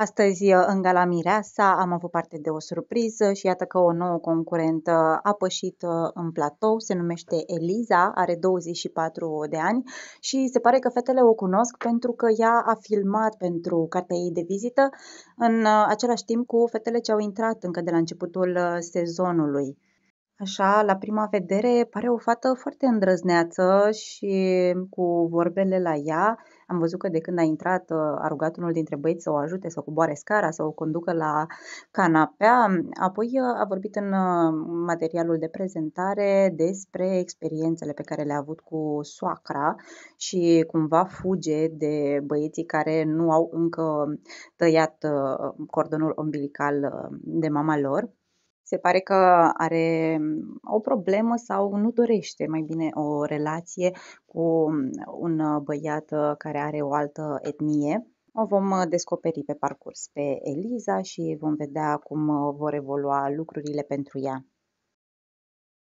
Astăzi, uh, în Gala Mireasa, am avut parte de o surpriză și iată că o nouă concurentă a pășit uh, în platou, se numește Eliza, are 24 de ani și se pare că fetele o cunosc pentru că ea a filmat pentru cartea ei de vizită în uh, același timp cu fetele ce au intrat încă de la începutul sezonului. Așa, la prima vedere, pare o fată foarte îndrăzneață și cu vorbele la ea, am văzut că de când a intrat uh, a rugat unul dintre băieți să o ajute să o coboare scara, să o conducă la canapea. Apoi uh, a vorbit în uh, materialul de prezentare despre experiențele pe care le-a avut cu soacra și cumva fuge de băieții care nu au încă tăiat cordonul umbilical de mama lor se pare că are mm, o problemă sau nu dorește mai bine o relație cu mm, un uh, băiat uh, care are o altă etnie. O vom uh, descoperi pe parcurs pe Eliza și vom vedea cum vor evolua lucrurile pentru ea.